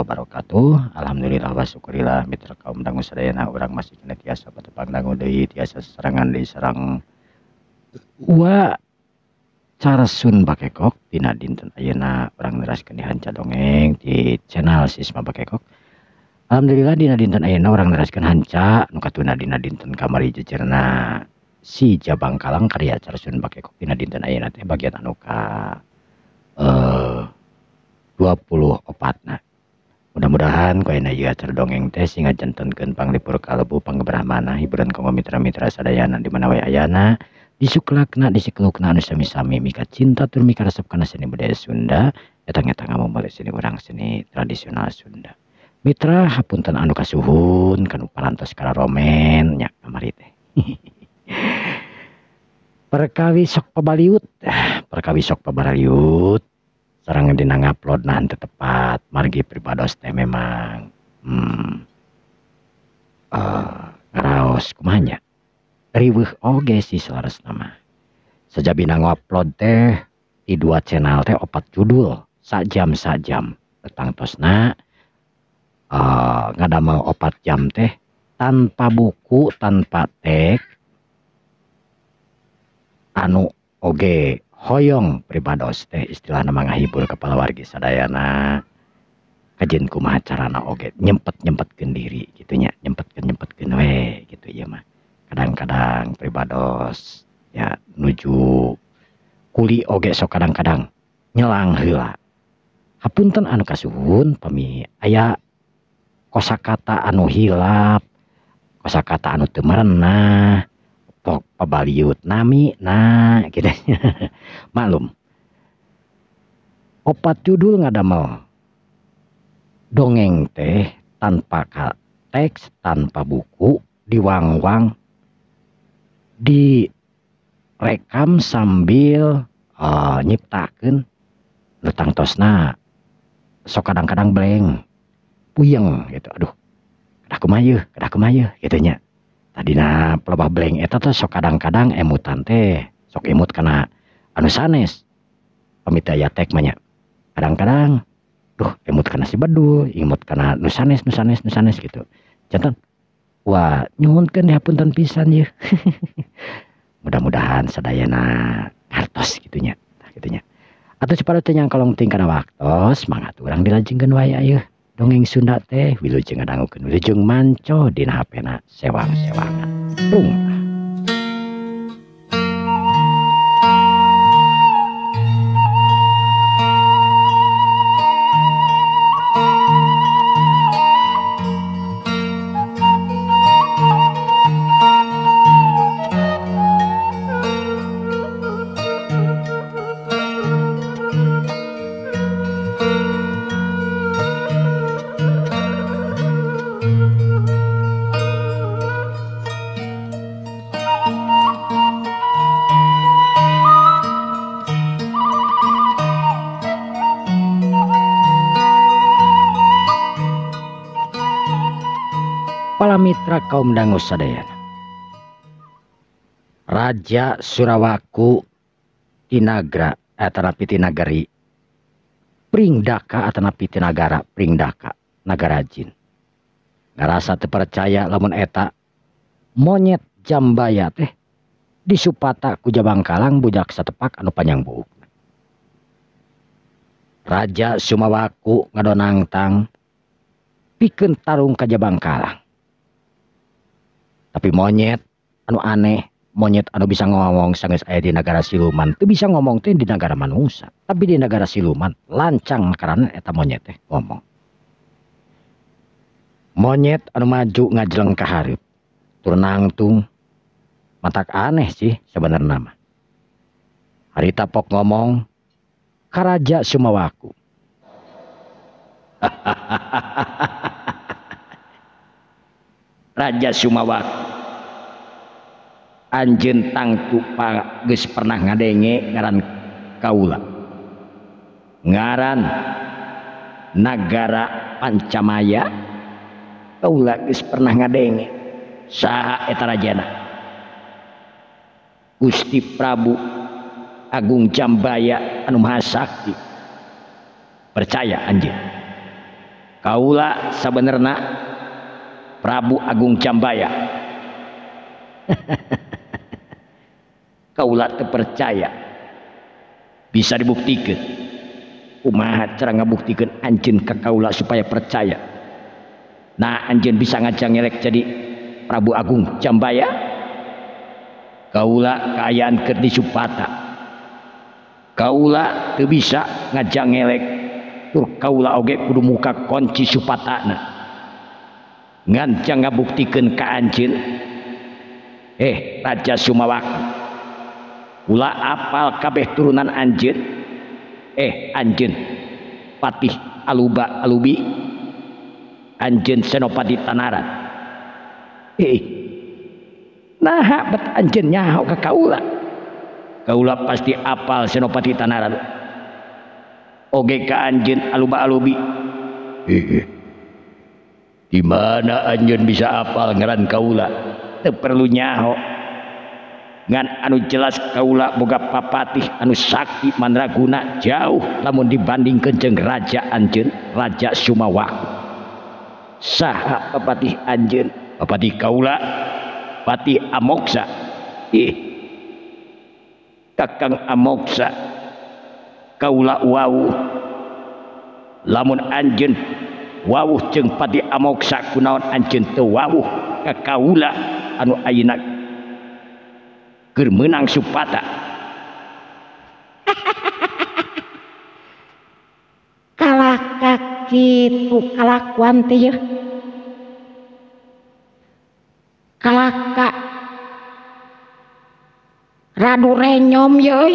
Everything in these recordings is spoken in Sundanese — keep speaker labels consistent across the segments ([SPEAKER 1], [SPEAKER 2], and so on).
[SPEAKER 1] wabarakatuh Alhamdulillah wa syukurillah mitra kaum dangu sadayana orang masih kena tiasa patepang dangu dei tiasa serangan di serang wa cara sun bakekok tina dinten Ayana orang neras hanca dongeng di channel sisma bakekok Alhamdulillah dina dinten Ayana orang neraskeun hanca nukatuna dina dinten kamari jejerna si Jabang Kalang karya cara sun Bakekok dina dinten Ayana teh bagian anuka eh, dua puluh 24 nah mudah-mudahan koena juga terdongeng teh singa kalau bu kalebu panggebrahmana hiburan kau mitra-mitra sadayana di mana wae ayana disuklakna disiklukna anu sami-sami mika cinta tur mika resep kana seni budaya Sunda eta mau ngamumali seni urang seni tradisional Sunda mitra hapunten anu kasuhun kanu parantos kana romen nya kamari teh perkawi sok pabaliut ah, perkawi sok pabaliut sarang di nanga upload nanti tepat margi pribados teh memang hmm uh, eh, raos kumanya riweuh oge si nama sejak sajabina upload teh di dua channel teh opat judul sak jam sak jam nggak uh, eh, ngadamel opat jam teh tanpa buku tanpa teks anu oge hoyong pribados teh istilah nama ngahibur kepala wargi sadayana kajin kumaha carana oge nyempet nyempet diri gitu nya nyempet nyempetkeun we gitu ya mah kadang-kadang pribados ya nuju kuli oge sok kadang-kadang nyelang heula hapunten anu kasuhun pami aya kosakata anu hilap kosakata anu teu merenah tok pebaliut nami nah kira-kira, maklum opat judul ngadamel dongeng teh tanpa teks tanpa buku diwang-wang, di rekam sambil uh, eh, nyiptakan tentang tosna sok kadang-kadang bleng puyeng gitu aduh kedah kumayu kedah gitu gitunya tadidina pelabah blank eta tuh sok kadang-kadang emutan teh sok imut karena anu sanes pemidaya tek banyak kadang-kadang duh emut karena si bedu imut karena nusanes nusanes nusanes gitu Contoh, wah nyungunkan pun tan pisan ya mudah-mudahan sadayana hartos gitunya nah, gitunya atau separuh yang kalau penting karena waktu semangat orang dilajengkan waya ya sundateco sewang-ewanganbungngka Mitra kaum mendanggu Raja Surawaku Tinagaratinageri peringdaka At pitinagara perdaka na negarajin nggakasapercaya lemon etak monyet Jambaya teh di Supat Kuja Bangkalang Bujaksa tepaku panjang bu Raja Suawakungedonangtang pikentarung kajja Bangkalang tapi monyet anu aneh monyet anu bisa ngomong sangis ayah di negara siluman itu bisa ngomong tuh di negara manusia tapi di negara siluman lancang karena eta monyet teh ngomong monyet anu maju ngajeleng ke harip turnang tung matak aneh sih sebenarnya mah hari tapok ngomong karaja sumawaku hahaha ja Sumawak Anj tangtu Pak guys pernah ngadenge ngaran Kaula ngaran negara camaya pernah ngadengetarana Gusti Prabu Agung Jambaya Anumkti percaya Anj Kaula sebenarnyarnaku Prabu Agung Cambaya, Kaulah terpercaya. Bisa dibuktikan. Umaha cara ngebuktikan anjin ke kaulah supaya percaya. Nah anjin bisa ngajak ngelek jadi Prabu Agung Cambaya, Kaulah kayaan kerdi supata. Kaulah bisa ngajak ngelek. Tur kaulah oge kudu muka kunci nah. sih nga nggak buktikan ke anj eh Raja Sumawak aal kabeh turunan anjr eh anj Faih aluba alubi anj senopati tanaran eh, nah anjnya Ka Ka pasti apal senopati tanaran OgeK anj aluba-alubi he eh, eh. Di mana anjun bisa apal ngeran kaula? Teu perlu nyaho. Ngan anu jelas kaula boga papatih anu sakti mandraguna jauh lamun dibanding jeung raja Anjun, raja sumawak Saha papatih Anjun, Papatih kaula Pati Amoksa. Ih. Kakang Amoksa kaula wau lamun Anjun. Wauh ceng padi amoksa kunawan an wauh kakaula anuang supata
[SPEAKER 2] kalakakalauan kalaka radureyom yoy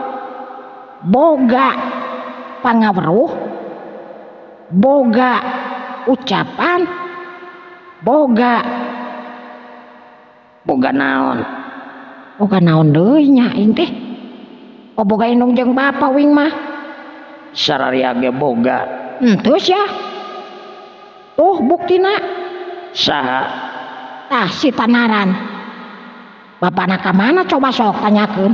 [SPEAKER 2] boga panruh boga ucapan boga Hai boga naon bukan naonnya in Bapak
[SPEAKER 1] wingmahnya boga
[SPEAKER 2] oh, hmm, terus ya uh buktinak kasih tanaran Bapak na mana coba so tanya pun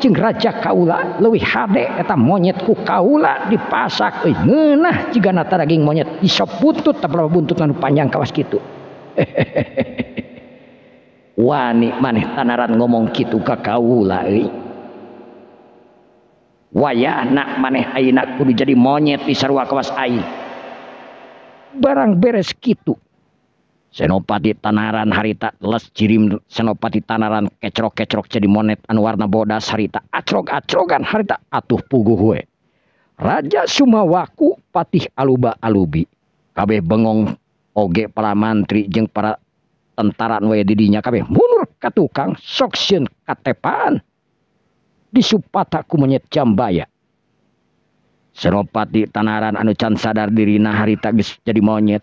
[SPEAKER 1] dispatch raja kaula luwih H monyetku kaula dipasak juga naging monyet iso putut panjangkawawas gitu man tanaran ngomong gitu way anak manehak jadi monyet barang beres gitu senopati tanaran harita les cirim senopati tanaran kecerrok kerok jadi monet anwarna bodas haritatro hari atuh Rajamaku Patih aluba alubi kabeh begoong Oge para mantri jeng para tentaran didnyakabmund ke tukangpan dis aku monyetya senopati tanaran anu can sadar dirina hariitais jadi monyet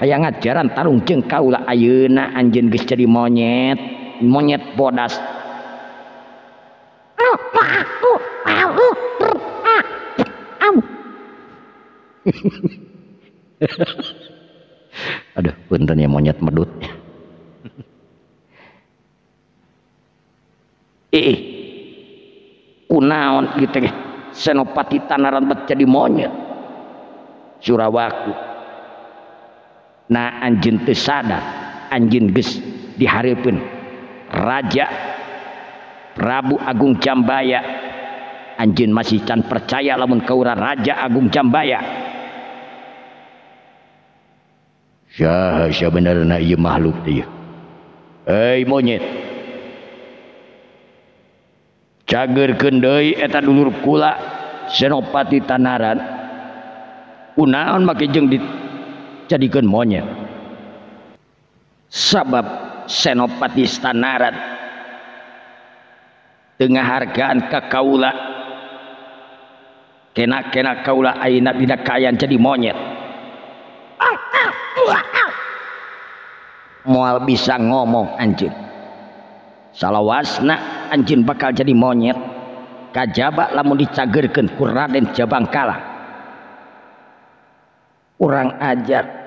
[SPEAKER 1] aya ngajaran tarung jeung kaula ayeuna anjeun geus jadi monyet monyet bodas aduh punten ya monyet medut ih kunaon gitu ya, senopati tanaran jadi monyet surawaku na anjin teu anjin ges diharapin raja Prabu Agung Jambaya anjin masih can percaya lamun kaura Raja Agung Jambaya Syah syah benar na iya makhluk dia. Hei monyet. Cager kendai etan ulur kula Senopati Tanaran. Unaon maki jeng di punya monyet sabab senopatistan tengah hargagaan Ka Kaula ke-ak jadi monyet mual bisa ngomong anjing salah wasna anjing bakal jadi monyet kajbaklah mau dicagerkan Qu dan jabangngka orang ajarku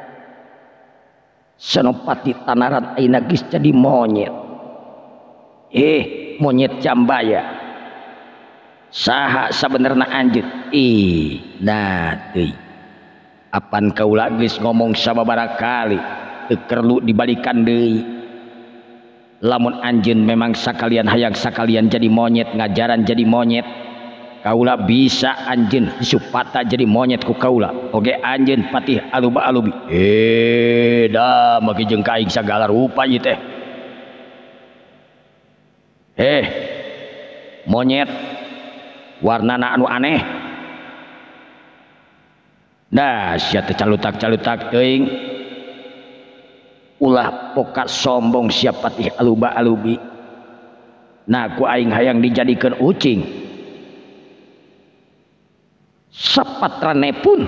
[SPEAKER 1] senopati tant nagis jadi monyet eh monyet caya sahbenna anjit apa kau lagi ngomong samabarakaliker dibalikkan de lamun anjing memangsa kalian hayangsa kalian jadi monyet ngajaran jadi monyet Kaula bisa anjing supata jadi monyet kok Kaula Oke anj Patih aluba alubi eh, monyet warnanu anehka sombong si Patih aluba alubi nahku aing- hayyang dijadikan ucing sepatrane pun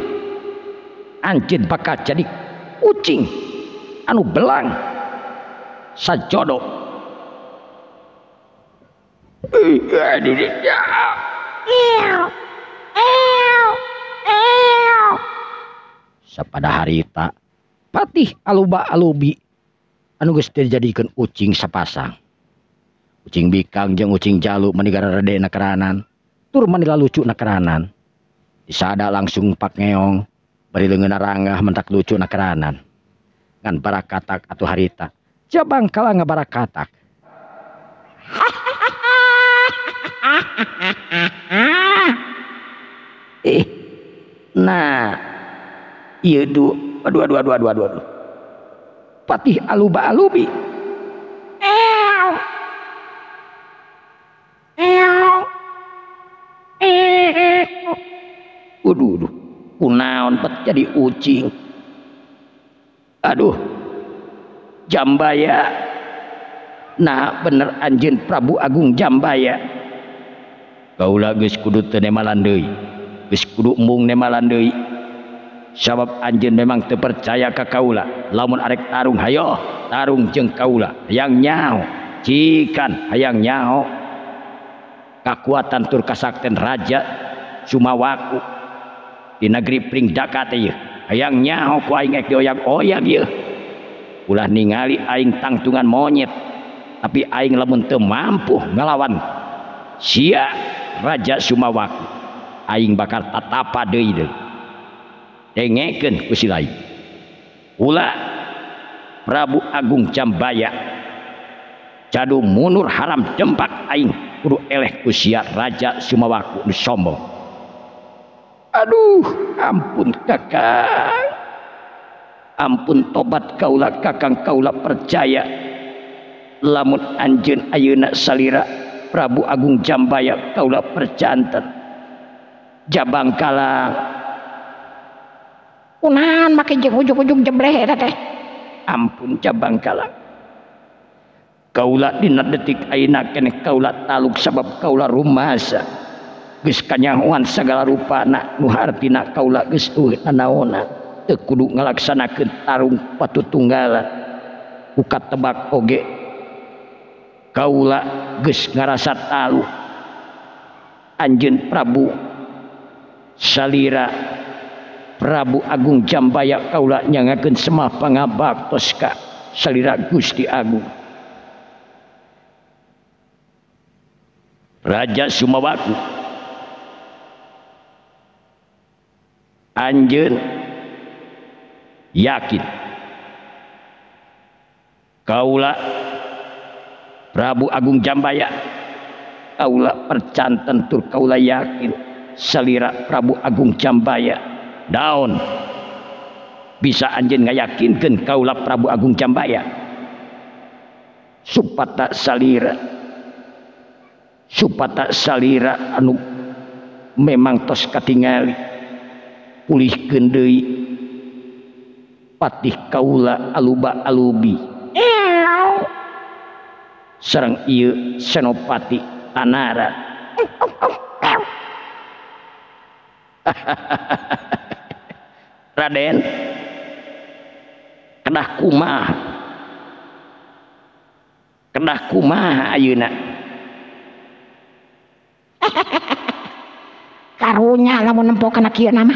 [SPEAKER 1] anjing bakal jadi kucing anu belang sajodo sepada harita patih aluba alubi anu geus dijadikeun kucing sepasang kucing bikang jeng kucing jaluk menigara rede nakaranan tur manila lucu nakaranan. Isada langsung pak ngeong. beri lengan ranggah mentak lucu nak keranan. Ngan barakatak atau harita. Jabang kalah ngebarakatak. eh, nah, iya du, aduh, aduh, aduh, aduh, aduh, Patih aluba alubi. Waduh, waduh. Kunaon pet jadi ucing. Aduh. Jambaya. Nah bener anjin Prabu Agung Jambaya. Kaula geus kudu teu nemalan deui. Geus kudu embung nemalan deui. Sabab anjin memang teu percaya ka kaula. Lamun arek tarung hayo, tarung jeung kaula. Yang nyao, cikan hayang nyao. Kekuatan tur kasakten raja Sumawaku di negeri Dakat ayanya ningali aing tangtungan monyet tapi aing la mampu nglawan siap Raja Suawakuing bakar Prabu Agung Cambaya jadung mundur haram cepaking el usia Raja Suwakku sombong Aduh ampun kakak ampun tobat Kaula kakang Kaula percaya lamut Anjun Ayuna Salira Prabu Agung Jambaya Kaula percantan Jabangngkalangahan ampun cabang kauula Dinar detik Kaula taluk sabab Kaula rumahsa punya kanyaan segala rupa anakharula ngalakanakenrung patu tunggala uka tebakge kaula ngarasat aluh Anj Prabu Salira Prabu Agung Jambaya kaulanyangken semmaapa ngaka Gusti Agung Hai Raja Sumawakku anj yakin Hai Kaula Prabu Agung Jambaya Ka percanten tuh Kaula yakin salirira Prabu Agung Jambaya daun bisa anjing nggak yakin kan Kaula Prabu Agung Jambaya su salir supatsalira anu memang tosskatingali punya Faih Kaula aluba alubi senopatiara ha Radenma ke kumauna
[SPEAKER 2] karunnya menemppokkan akhirnya nama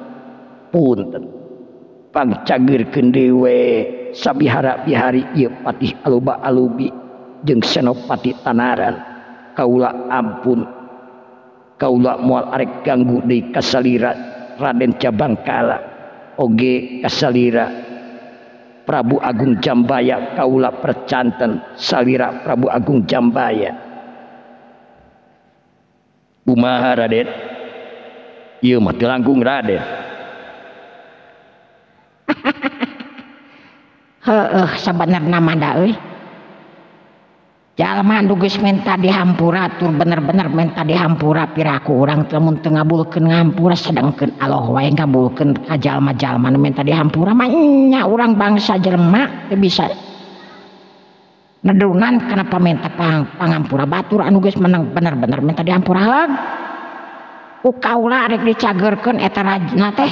[SPEAKER 1] Puntenpang Cagir kendewe Sabihara biharipatiihuba alubi jeng senopati Tanaran Kaula ampun Kaula mual kanggu di kasali Raden Caangkala OGal Prabu Agung Jambaya Kaula percantan Salira Prabu Agung Jambaya Hai Umma langgung Raden
[SPEAKER 2] ha nama jalandu guys minta dihampuratur bener-bener minta dihampura piraku orang temun tengahbul kegamura sedangkan Allah yangbulkan ajaljal minta dihampura mainnya orang bangsa Jermak bisanedungan Ken mintapangampura batura guys men bener-er minta dihampur ukaulah ada dicagerkan eteta ajna teh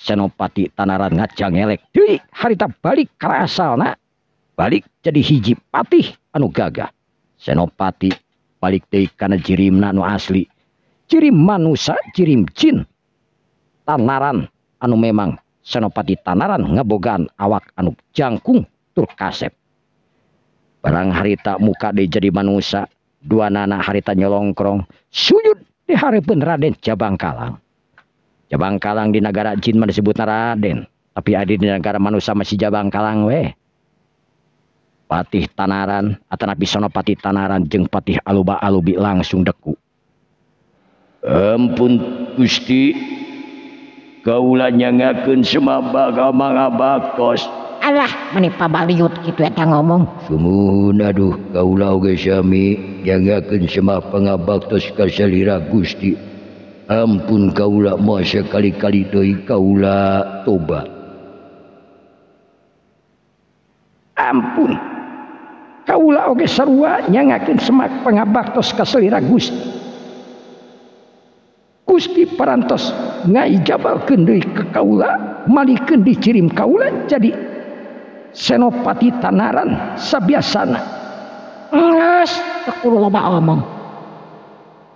[SPEAKER 1] senopati tanaran ngajangngngeek jadi harita balik keraal balik jadi hiji Patih anu gagah senopati balik karena cirim Nanu asli cirim manak cirim cin tanaran anu memang senopati tanaran ngebogaan awak anu jangkung tur kasep barang harita mukade jadi manusa dua nana hariita nyolongkrong suut di hari Benraden Jabang Kalang Jabang Kalang di negara Jin mana disebut Raden. Tapi ada di negara manusia masih Jabang Kalang weh. Patih Tanaran, atau Nabi sono Patih Tanaran jeng Patih Aluba Alubi langsung deku. Ampun Gusti, kaulah nyangakeun semua amang-abakos.
[SPEAKER 2] Allah Pak baliut gitu ya ngomong
[SPEAKER 1] sumuhun aduh kaulah oge sami jangakeun semua pangabaktos ka Gusti ampun kauula kali-kalii Kaula Hai ampun kaula sarnya ngakin semak pengabaktosgus perantos jabal Kenih ke Kaula malih di cirim kaula jadi senopati tanaran seanaasng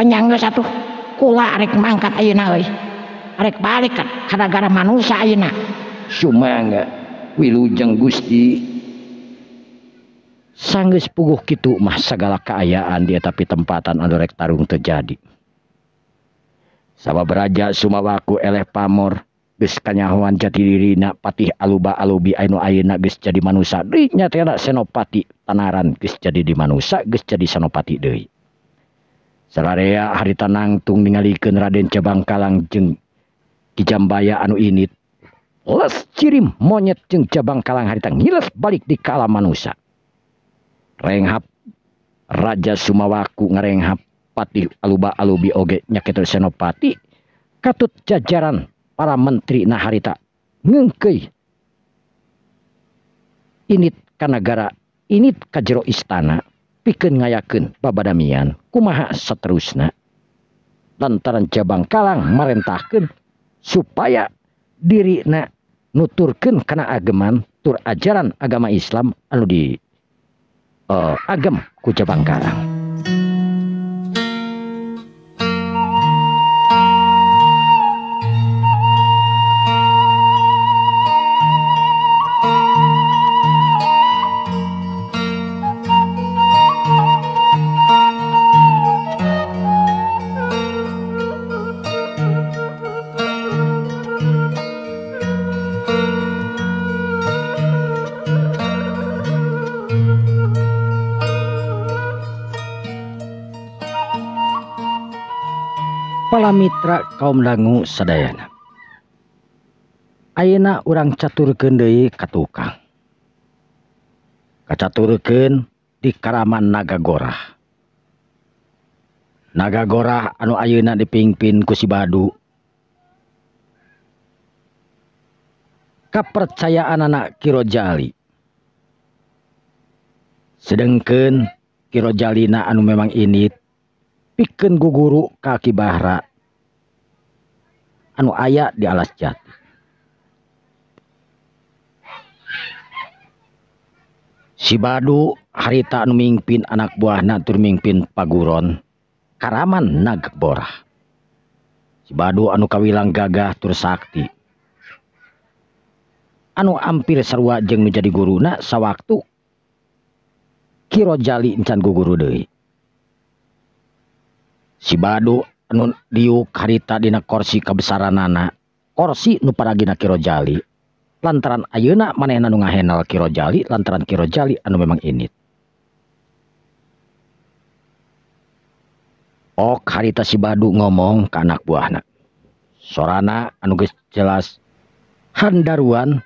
[SPEAKER 2] penyangga satu kula arek mangkat ayeuna euy arek balik kan gara-gara manusia ayeuna
[SPEAKER 1] sumangga wilujeng Gusti sanggeus puguh kitu mah segala keayaan dia tapi tempatan anu rek tarung terjadi sama beraja sumawaku eleh pamor geus kanyahoan jati dirina patih aluba alubi ainu ayeuna geus jadi manusia deui nyatana senopati tanaran geus jadi di manusia geus jadi senopati deui punyaraya hariita nangtung ningali generaden cabang Kalang jeng Kijambaya anu ini cirim monyet jeng cabang Kalang harilas balik dikalamansa Rehab Raja sumawaku ngarengpati alubipati katut jajaran para menteri nahta inikanagara ini kajjero istana pi ngayakenian kumaha seterus na danaran cabang Kalang merentken supaya diri nuturken kena aman tur ajaran agama Islam lalu di eh, am Kuca Bang Kalang Mitra kaum dangu sedayanya Hai Aina orang caturken katukang Hai kacaurken di Karaman Nagagorah Hai nagagorah anu Auna dipimpin kusibadu Hai ke percaya anak-anak kirojjali Hai sedangkan kiro Jalina anu memang ini piken Guguru kakibara dan ayat di alas jad sibadu harita anu Mimpin anak buah natulmimpin Pagurun karaman nag Borahbadu anu kawilang gagah terus Sakti anu ampir serrwajeng menjadi guru nawaktu kiro Jalican guru Dewi sibadu anak anu diuk harita dina korsi kebesaran nana korsi nu paragina kirojali lantaran ayeuna manehna nu ngahenal kirojali lantaran kirojali anu memang ini Ok oh, harita si badu ngomong ke anak buahna sorana anu geus jelas handaruan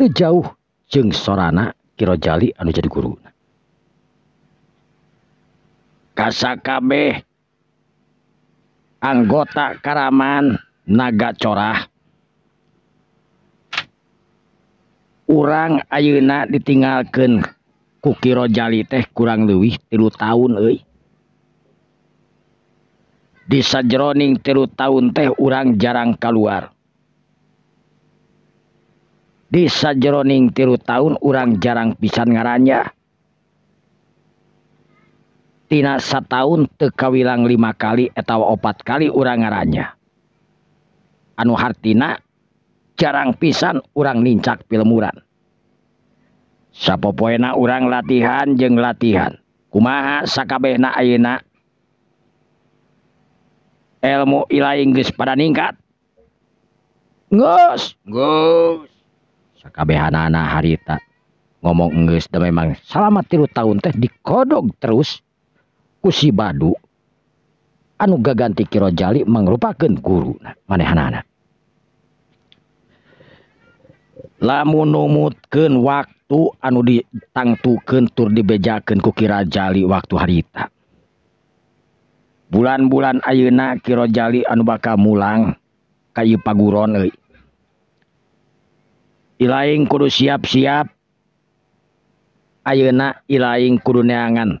[SPEAKER 1] teu jauh jeung sorana kirojali anu jadi guru kasakabeh anggota karaman naga cor urang auna ditingalken kukirojali teh kurang luwih tahuna jroning tilu tahun teh urang jarang keluara jroning tilu tahun urang jarang pisan ngaanya seta tekawilang lima kali tawa opat kali orang nganya anu Hartina jarang pisan orang linccakpiluran sappopoena orang latihan je latihan kumahaaka ilmu Ila Inggris pada ningkat ngomong memang selamat tiru tahun teh di kodong terus badu anuge ga ganti Kijali merupakan guru waktu anu ditangtu kentur dibedakan kukirajali waktu harita bulan-bulan Ayeuna Kirojaali Anubaka Mulang kayu Pagurun Ilain kudu siap-siap Ayeak laining kurangan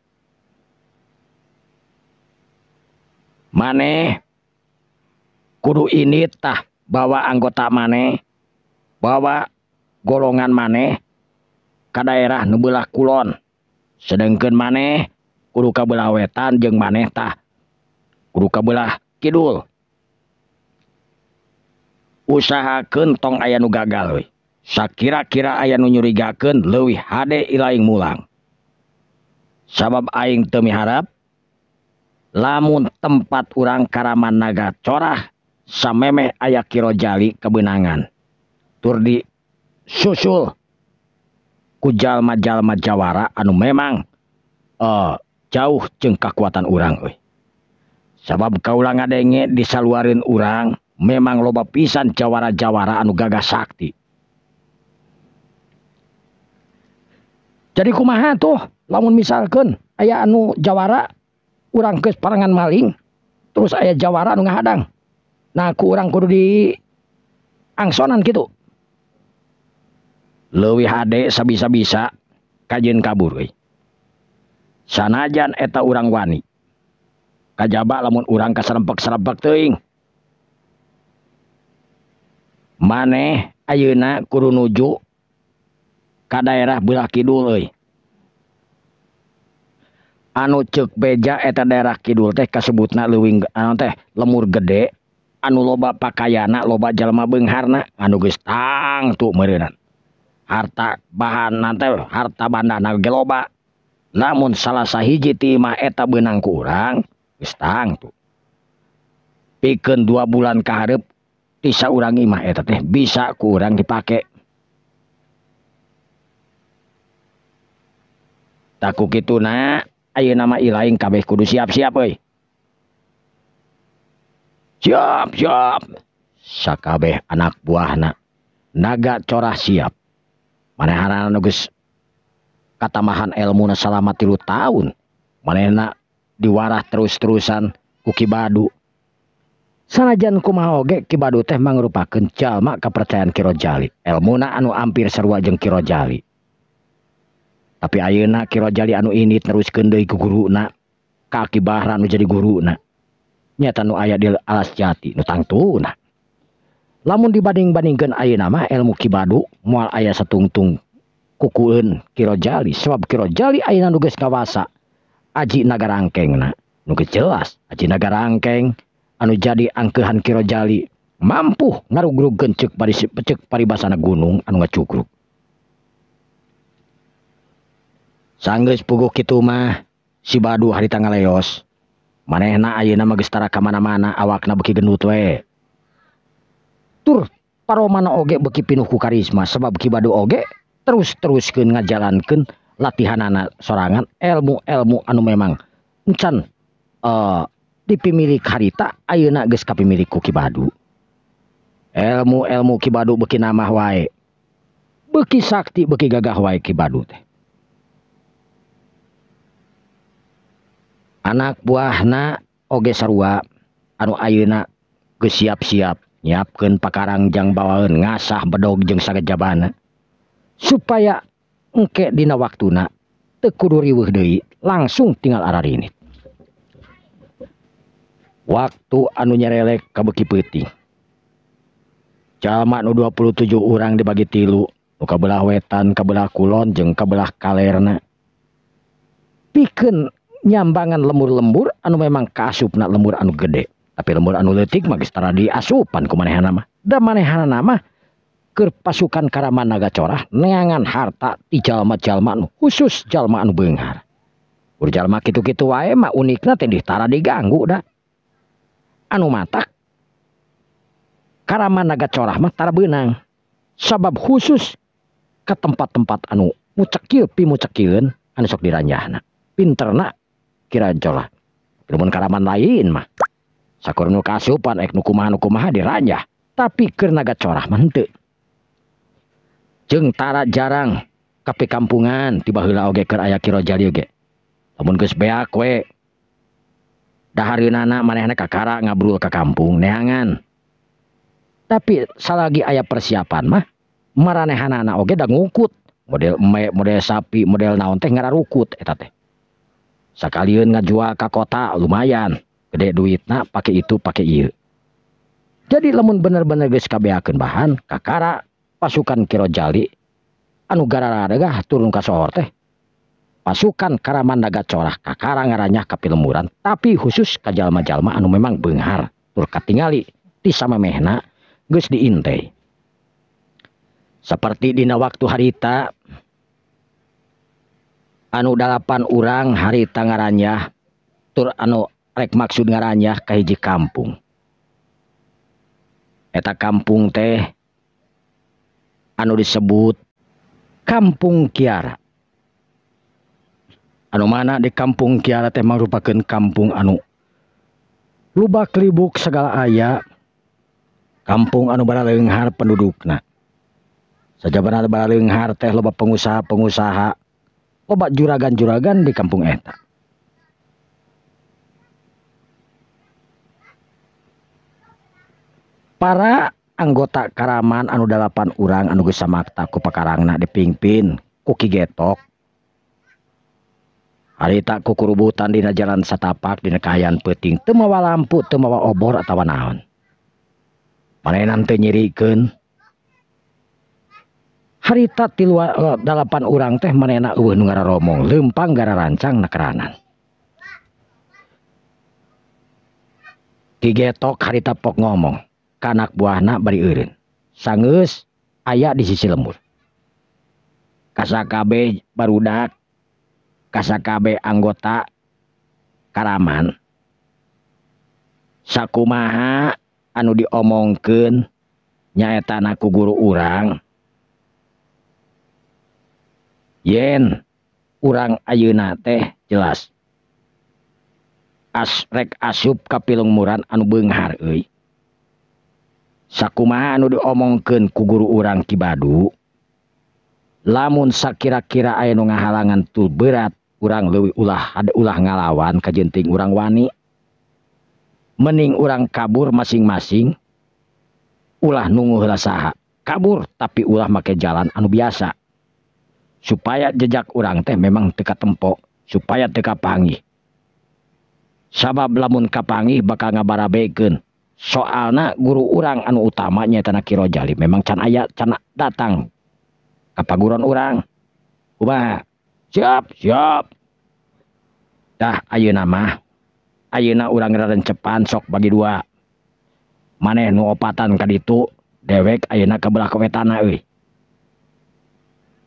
[SPEAKER 1] Haiguru initah bawa anggota maneh bawa golongan maneh ke daerah nubelah kulon sedangken maneh kurkab belah wetan jeung manehtah kuruka belah Kidul Hai usahaken tong ayatnu gagal Sha kira-kira ayat menyuurigaken Lewih Hlang Hai sabab aying temih harap lamun tempat urangkaraman naga corrah samme ayakirajali ke benangan tur di susul kujal majallma Jawara anu memang eh, jauh cengka kekuatan urang se beka ulang adange disaluain urang memang loba pisan jawara-jawara anu gagah Sakti jadi ku ma tuh lamun misalkan aya anu Jawarau kurang keperangan maling terus saya Jawakadangdang naku orang di angsonan gituwi sea-bisa kaj kabur sanajaneta u Wai maneh auna kurunju ke daerah belaki dulu an cek bejak et Kidul teh kasebut lemur gede anu loba pakaian anak loba harta bahan nanti harta banda namun salah sah hijmaheta benang kurang pi dua bulan ke hadep bisa uuran imah bisa kurang dipakai takut gitu na punya namakabeh Kudu siap-siap anak buahna naga corrah siap kataan Elmuna selama tilu tahun meenak di warah terus-terusan Ukibadu sanajanmagebadu teh mengepakencalmak kepercayaan Kirojali Elmuna anu ampir serwajeng Kirojjali tapi ayenakirajali anu ini terus ke guru kaki bahan jadi guru nahnya tanu ayat di alas jati Nuang namun dibanding-bandingkan nama ilmubadu mual ayasa tungtung kukun kijali sebab ki Jali nugas kawasa Aji nagara rangkeng mungkin jelas Aji nagara rangkeng anu jadi angkahan ki Jali mampu ngaruh kencekk par bahasana gunung an nggak curuk sangpu Kimah sibadu haritos mana enakuna magtara ke mana-mana awak mana ogebeki pinuku karisma sebabbadu oge terus terus ke nga jalankan latihan anak serangan ilmu elmu anu memangcan eh, dipililik karitakapkubadu ilmuelmu kibadu be nama wa bekisakti beki gagah wabadu teh étant anak buahna ogeerua anu auna ke siap-siap nyiapkin pakaranjang bawa ngasah bedo jeng sangat jaban supayakek dina waktu na tekuduriwu Dewi langsung tinggal ara ini waktu anu nyerelek kabuki putih selama 27 orangrang dibagi tilu kebelah wetan kebelah kulon jeng kabelah kalerna piken untuk nyambangan lemmur-lembur anu memang kasup lem anu gede tapi lembur anu detik mag diaupan kemana nama namakerpasukan karenamanga corrah nengan harta dijallma- Jamanan khusus jalmaan Bengar unikganggu anu mata karena naga corrah Matara benang sabab khusus ke tempat-tempat anu mu pinterna kirancola lumun karaman lain mah sakur nu kasupan ek nu kumaha nu kumaha tapi kerna naga corah mente tarat jarang kape kampungan tiba hula oge ker aya kiro jali oge Namun geus beak we dahareunana manehna kakara ngabrul ke kampung neangan tapi salagi ayah persiapan mah maranehan anak oge dah ngukut model eme model sapi model naon teh ngararukut eta teh sekali nga jukak kota lumayan gede duit Nah pakai itu pakai yuk jadi lemun ner-bener BKken bahan Kakara pasukan kiro jali anu gara-raga turun kassoor teh pasukankaraman ga corrah Kakara ngeranya tapi lemuran tapi khusus kajallma-jalma anu memang bengar turka tinggali di sama Mena guys di seperti Dina waktu harita pada 1000 8 urang hari Tangerannya tur an rekmakud kampung kampung teh anu disebut kampung Kiara an mana di kampung Kiara tema merupakan Kaung anu luba kelibuk segala ayah Kaung Anuhar penduduk saja behar teh luba pengusaha pengusaha siapa juragan-jun di Kampung etak para anggota Karaman anupan urang anuge samamakta kurang dipimpi kuki getok hari tak kekurubutan dijaran sattapak dinikayan peting Temawa lampu temawa obor naon nanti nyiriken Harita tilupan eh, urang teh menenak ugara romong Lumpang gara rancang naangetok karitapok ngomong kanak buahnak be urin sang ayat di sisi lem KaakaB barudak KaakaB anggota Karaman sakku maha anu dioomken nyaya tanahku guru urang. yen uranguna teh jelas aspek asub kapunguran anu omkengururangbadu lamunsa kira-kira A ngahalangan tuh berat orang lebihwi ulah ada ulah ngalawan kajjenting u Wa mening orang kabur masing-masing ulah nunggulahaha kabur tapi ulah pakai jalan anu biasa supaya jejak orangrang teh memang tikat tempok supaya teka Pani sabab lamunngkapangi bakalbarabaken soal guru urang anu utamanya tankirarojali memang can aya canak datang apa gurun orang si siap Ayu nama auna urang dan cepan sok bagi dua manehnuatan kan itu dewek auna ke belakang tanahi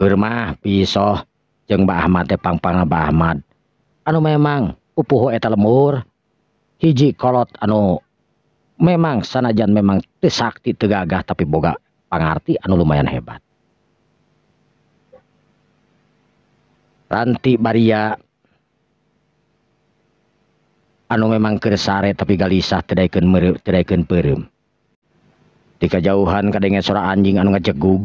[SPEAKER 1] mah pisoh jengpang Bamad anu memang upu eta lemur hijikolot anu memang sanajan memang tersakti tegagah tapi boga pengti anu lumayan hebat ran Maria Hai anu memangkerare tapi Galisahikan tiga jauhan kadang seorang anjing anu ngejegugu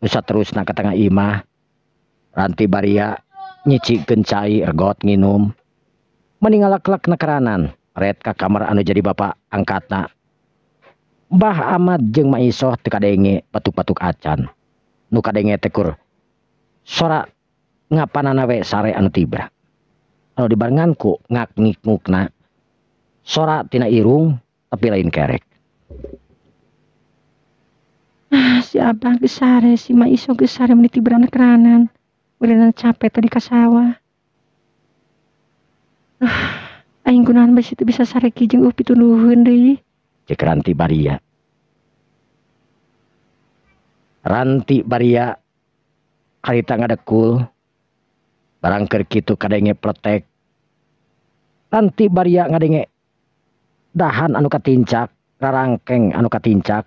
[SPEAKER 1] ah terus na ketengah Imah ranti barya nyiici kencaiot minum meninggallah kelak-nekeranreka kamar aneh jadi ba angkatna Mbah amad jeng maoh teka denge patu-patuk acan lmuka denge tekur sora nga panan nawek sare anak tibra kalau dibarennganku ngaukna sora tina irung tapi lain kerek
[SPEAKER 3] Ah, si abang kesare, si ma iso kesare meniti beranak ranan. Udah capek tadi ke sawah. Ah, aing gunaan besi itu bisa sare kijeng upi tunuhun deh.
[SPEAKER 1] Cek ranti baria. Ranti baria harita ngadekul. Barang kerkitu kadenge pletek. Ranti baria ngadenge dahan anu katincak, rarangkeng anu katincak.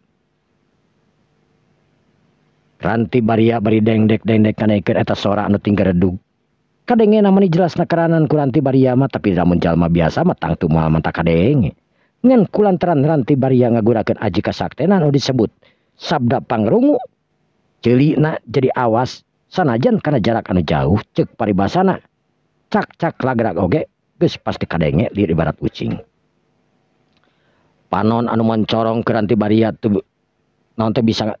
[SPEAKER 1] aria beri dengdekdek-ne atas so an tinggal red namanya jelasan kurang tapi zaman jalma biasa mata itu malah mata denganan nanti ngagura aji Kasakan disebut Sabda pan jeli jadi awas sanajan karena jarak aneh jauh cek pari basaana ccak gerak gogek pastikadang diri barat ucing panon anu mancorong Keranti Bararia tubuh nanti bisa nggak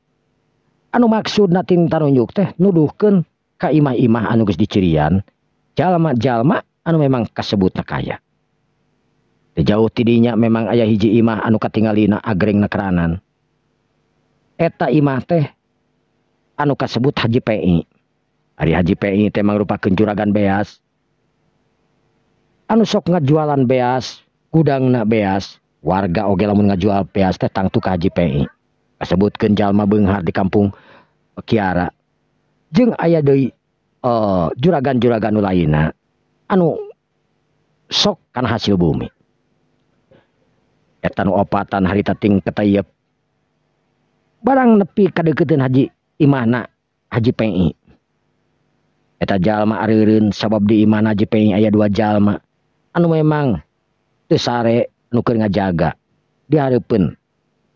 [SPEAKER 1] maksud natin tanjuk teh nuduh kaima-imah anu di cirian anu memang kasebut jauhinya memang ayaah hiji imah anu tinggal agrnganmah teh anu kasebut HajiPI hari Hajikenangan beas anu sok nga jualan beas gudang beas warga oge ngajual beas teh tentang KjiPI sebutkan Jalma Benngka di kampmpung Kiara jeung ayah dari eh, juragan-juraga Ulainina anu sokan hasil bumiatan hari barang lebihtin Haji Hajilma sabab diman Haji aya dua jalma anu memangare nukir nga jaga di haripun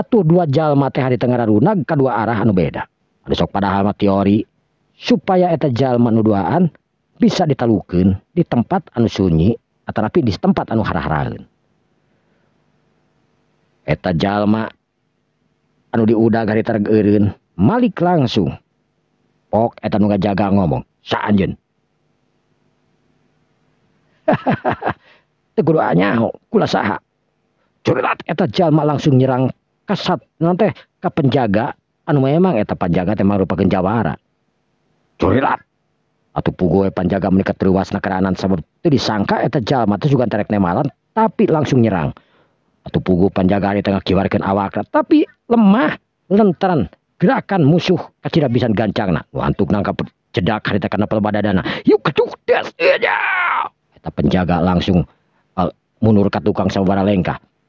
[SPEAKER 1] dua JaH di tengara dua arah anu bedaok padahalama teori supaya etajaludduaan bisa ditalukan di tempat anu Sunyi antarapi di tempat anu halma anu di Malik langsung ja ngomong haanyalma langsung nyerang kesat nanti ke penjaga anu memang eta penjaga teman merupakan jawara curilat atau pugoe penjaga meningkat triwasna keranan sebab itu disangka eta jalma itu juga terek nemalan tapi langsung nyerang atau pugu penjaga di tengah kiwarkan awak tapi lemah lenteran gerakan musuh kacida bisa nak wantuk nangkap cedak harita karena dana yuk kecuk des iya eta penjaga langsung uh, munur ke tukang sabara lengkah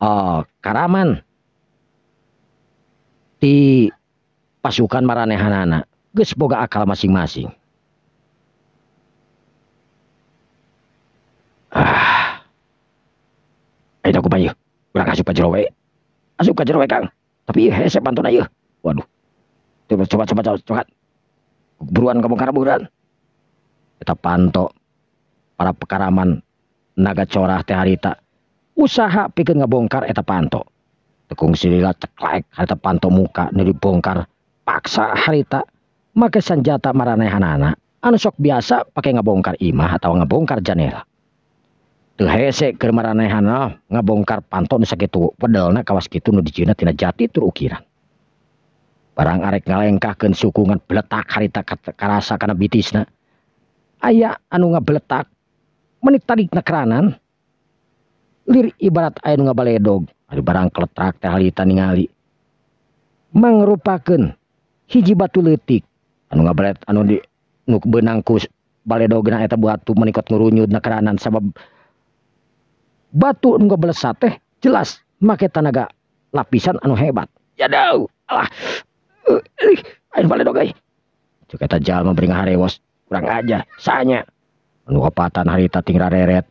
[SPEAKER 1] uh, Karaman di pasukan maranehanana geus boga akal masing-masing. Ah. Ayo aku panggil. Udah kasih pajero we. Asup ka jero we, Kang. Tapi hese iya, pantun ayo. Waduh. Coba coba coba coba. coba. Buruan kamu karena buruan. Kita pantau para pekaraman naga corah teh harita usaha pikir ngebongkareta panto teung sililah ceklak harita panto muka dibongkar paksa haritamakai senjata maranehan-anak an sok biasa pakai ngebongkar imah ataungebongkar jalasekngebongkar pan itu pedal jatiuki barang are ngalegkahken suukuungan beletak haritakerasa karena bitis ayaah anu nggak beletak menikta dinakraan lir ibarat air nggak baledog hari barang keletrak teh halita ningali mengrupakan hiji batu letik anu ngabaret anu di nuk benangkus baledogna eta batu menikot ngurunyut nakeranan sebab batu nggak belesat teh jelas make tanaga lapisan anu hebat ya dau alah air baledog euy cek eta jalma beringa harewos kurang aja sanya anu opatan harita reret.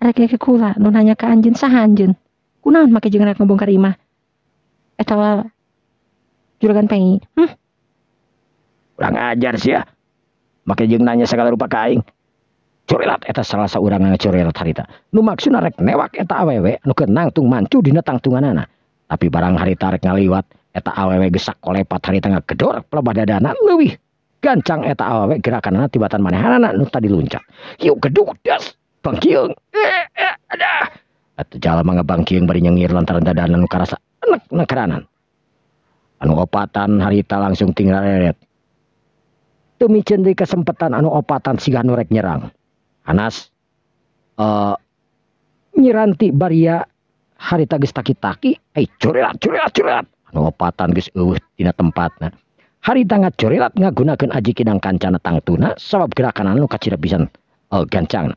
[SPEAKER 3] reknya -reke kula nun hanya ke anjun sah anjun kunaon make jeung rek ngebongkar imah etawa eh, juragan pengi hm
[SPEAKER 1] kurang ajar sih ya make jeung nanya segala rupa ka aing etas eta salah saurang corelat harita nu maksudna rek newak eta awewe nu kenang tung mancu dina tangtunganana tapi barang harita rek ngaliwat eta awewe gesak kolepat harita ngegedor dadana leuwih gancang eta awewe gerakanana tibatan manehanana nu tadi luncak yuk geduk das Bangkiung. Ada. atau jalan mangga bangkiung bari nyengir lantaran dadanan karasa enek nekeranan. Anu opatan harita langsung tinggal eret. Tumi cendri kesempatan anu opatan siga nu nyerang. Anas uh, nyiranti baria harita geus taki-taki, eh curilat curilat curilat Anu opatan geus eueuh tina tempatna. Harita ngacurelat ngagunakeun aji kinang kancana tangtuna sebab gerakanan anu kacira pisan uh, gancangna.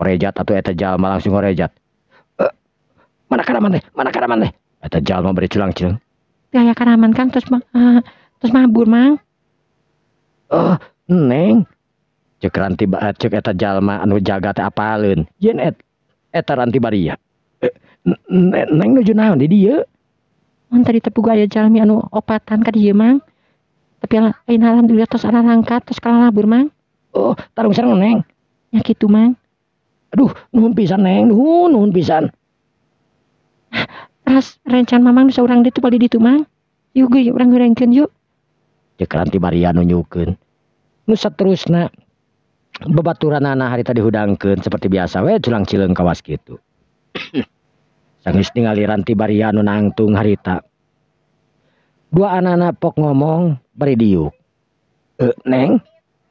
[SPEAKER 1] Orejat atau eta jalma langsung orejat. Uh, eh, mana karaman deh, mana karaman deh. Eta jalma beri culang cilang.
[SPEAKER 3] ya, ya karaman kan terus mah eh, uh, terus mabur mang. Eh, neng.
[SPEAKER 1] Cek ranti eh, cek eta jalma anu jaga teh alun. Yen et eta ranti baria. Uh, neng nuju naon di dia.
[SPEAKER 3] Mun tadi tepu gaya jalmi anu opatan ka dieu mang. Tapi lain alhamdulillah terus anak angkat terus kalah labur mang. Oh, tarung sareng neng. Ya kitu mang. Aduh, nuhun pisan neng, nuhun, nuhun pisan. Ras rencan mamang bisa orang ditu balik ditu mang. Yuk gue orang ngerengkeun yuk.
[SPEAKER 1] Cek ranti ya, kan Maria
[SPEAKER 3] Nusa terus nak.
[SPEAKER 1] bebaturan anak hari tadi hudangkeun seperti biasa we culang cileng kawas gitu. Sangis ningali ranti Maria nu nangtung harita. Dua anak-anak pok ngomong bari diuk. E, neng,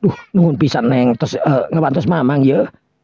[SPEAKER 1] duh nuhun pisan neng terus e, eh, ngebantos mamang ya.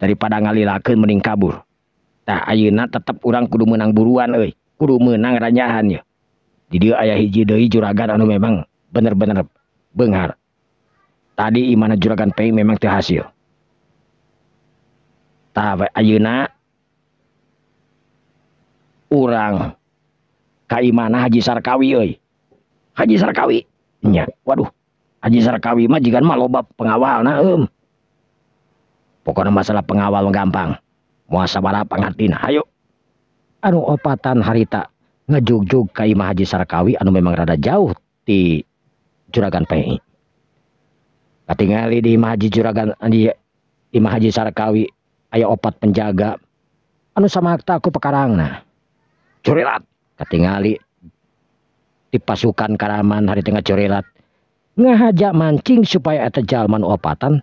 [SPEAKER 1] daripada ngalilakeun mending kabur. Tah ayeuna tetep urang kudu menang buruan euy, kudu menang ranyahan ya. Di dieu aya hiji deui juragan anu memang bener-bener beunghar. Tadi imana juragan Peng memang teu hasil. Tah ayeuna urang mana Haji Sarkawi euy. Haji Sarkawi nya. Waduh, Haji Sarkawi mah jigan mah loba pengawalna eum. Pokoknya masalah pengawal gampang. para pengantin. Ayo. Anu opatan harita ngejuk ke Imah Haji Sarkawi anu memang rada jauh di Juragan PI. Katingali di Imah Haji Juragan eh, di Imah Haji Sarkawi aya opat penjaga anu sama akta aku nah. Curilat katingali di pasukan karaman hari tengah curilat ngehajak mancing supaya eta jalman opatan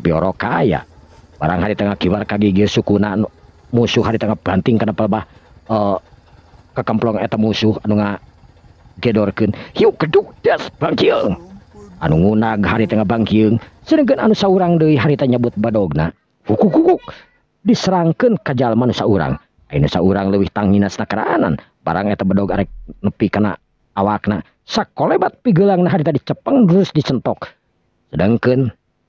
[SPEAKER 1] punya pioro kaya barang hari tengah kiwar ka musuh hari tengahgah planting karenaapa eh, ke kamplongeta musuh an gedor hiuk anu hari tengah an hari nyabut bad disangkan kajjalman lebihan barangdopi karena awakna sak lebat pilang hari tadi cepeng disentk sedangken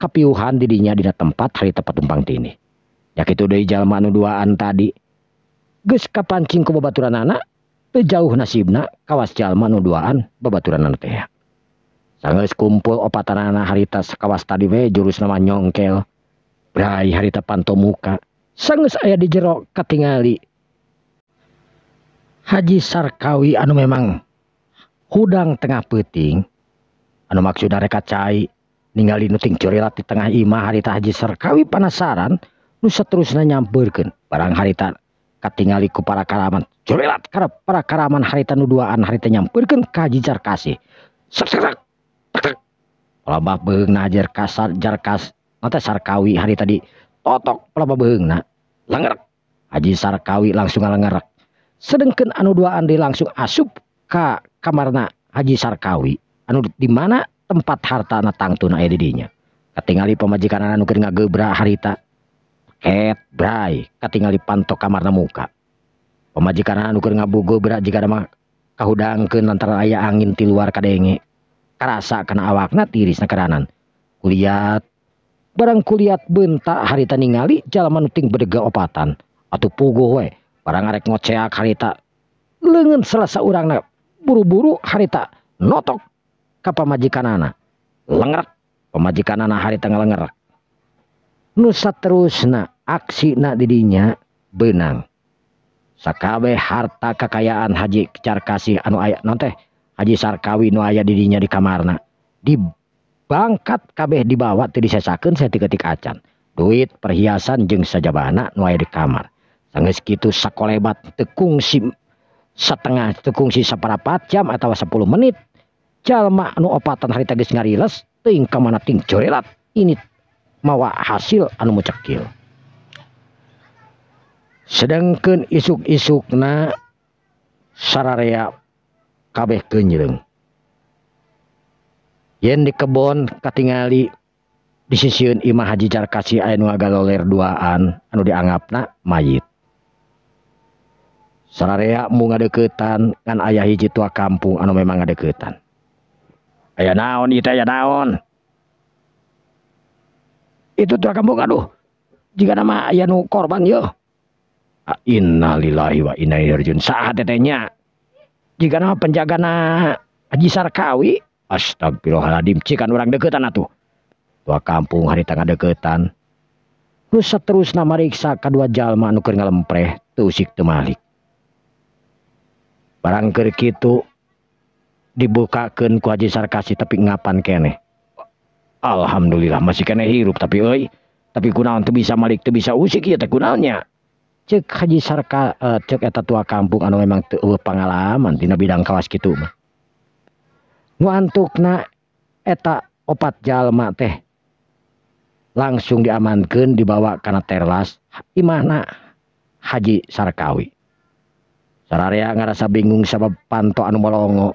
[SPEAKER 1] kepiuhan didinya dina tempat hari tepat tumpang tini. Ya gitu dari jalan duaan tadi. Gus kapancing ke babaturan anak, jauh nasibna kawas jalan manu duaan babaturan anak teh. Sanggeus kumpul opatan anak harita sekawas tadi we jurus nama nyongkel. hari harita pantomuka. muka. aya saya dijerok ketingali. Haji Sarkawi anu memang hudang tengah peting anu maksudnya rekat cai nuttingcurilat di tengah Imah hariita Haji sarkawi panasaran Nusa terusnya nyamburken barang harita tinggaliku para karamancurilat karena parakaraman haritanuduaan hari nyamburkanjijar kasihjar kasarkawi hari tadi k lenger Haji Sarkawi langsung legar sedangkan anu doaani langsung asup ke kamarna Haji Sarkawi an di mana di tempat harta tangtunya tinggal pemajikan anak gebrak harita pant kamar muka pemajikan be kauken antara ayah angin ti luar Kange rasasa karena awakna tiris naanan kulia barang kuliat bentak harita ningali jalanutting berega opatan atau pugo barang ngarek ngoce harita lengan serasa orangrangna buru-buru harita notok pemajikan anak lenger pemajikan anak haritengah lenger nusa terus nah aksinak didinya benang Sakab harta kekayaan hajicar kasih anu aya non teh Haji sarkawi nuaya didinya di kamar Nah di bangkat kabeh dibawa jadi saya sakun saya tiketik acan duit perhiasan jeng saja bana nuai di kamartengah segitu sako lebat tekung sim setengah tekungsi se separa pac jam atau 10 menit jalma nu opatan harita geus ngariles teuing ka mana ting corelat ini mawa hasil anu mucekil sedangkan isuk-isukna sararea kabeh kenyereng yen di kebon katingali sisiun imah haji carkasi anu agaloler duaan anu dianggapna mayit sararea mu ngadeketan kan ayah hiji tua kampung anu memang ngadeketan Ayah naon, ita ayah naon. Itu tuh kampung aduh. Jika nama ayah nu korban yo. Innalillahi wa inna ilaihi rajiun. Saat tetenya. Jika nama penjaga na Haji Sarkawi. Astagfirullahaladzim. Cikan orang deketan atuh. Tua kampung hari tengah deketan. Terus terus nama riksa kedua jalma nuker ngalempreh. Tusik temalik. Barang kerkitu dibukaken ku waji sarkasi tapi ngapan ke Alhamdulillah masih kenek hirup tapi tapi kunal untuk bisa Malik itu bisa usiknya eh, tua kampung an memang tuh pengalaman bidang kelas gitu ojal langsung diamankan dibawa karena terlasmakna Haji sarkawi sararia ngerasa bingung siapa pantoan walongongo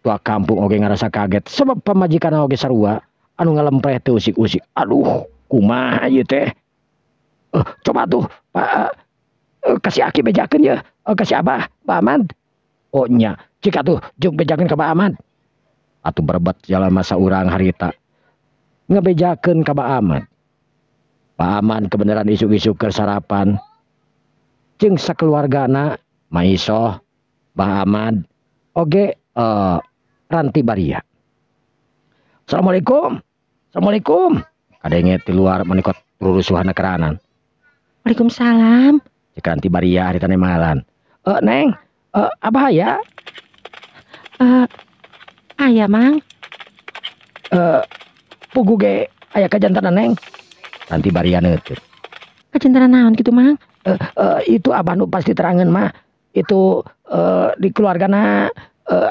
[SPEAKER 1] tua kampung Oke ngerasa kaget sebab pemajikan anunya jika tuhman atau bebat dalam masa orang harita ngebejaken Kaman Baman kebenaran isu-isu ke sarapan jengsa keluargaa maisoh Baman oke untuk eh, Ranti Baria. Assalamualaikum.
[SPEAKER 3] Assalamualaikum.
[SPEAKER 1] Ada yang di luar menikot perurusuhan keranan.
[SPEAKER 3] Waalaikumsalam.
[SPEAKER 1] Cik Ranti Baria hari tanya malam.
[SPEAKER 3] uh, Neng, uh, eh, apa ya? uh, ayah, Mang. Eh, pugu ge ayah kajantana, Neng.
[SPEAKER 1] Ranti Baria nanti.
[SPEAKER 3] Kajantana naon gitu, Mang? Eh, uh, itu abah nu pasti terangan, mah. Itu eh, di na... eh,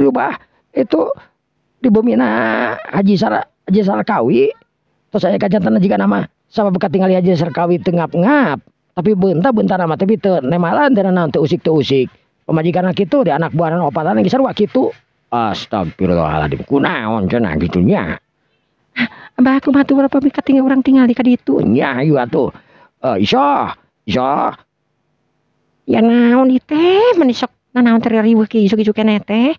[SPEAKER 1] diubah itu di bumi na Haji Sar Haji kawi terus saya tanah jika nama sama bekat tinggal Haji Sarkawi tengap-ngap tapi bentar bentar nama tapi itu nemalan dan nanti usik tu usik pemajikan anak itu di anak buah dan opatan kisar wak itu Astagfirullahaladzim kunaon cenah gitunya
[SPEAKER 3] Abah aku matu berapa bekat tinggal orang tinggal di kaditu
[SPEAKER 1] nya iya tuh uh, iso iso
[SPEAKER 3] ya naon itu menisok nah, naon teririwuh ki isuk-isuk kene
[SPEAKER 1] teh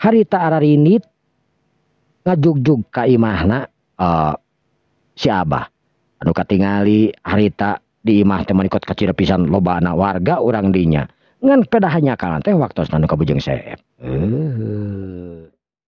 [SPEAKER 1] hariita ararinnit ngajujug Kaimahna siabauka tinggalali harita dimahnya manutt kecil pisan loba anak warga orang dinya ngan kedah hanya kal waktu stand kajung se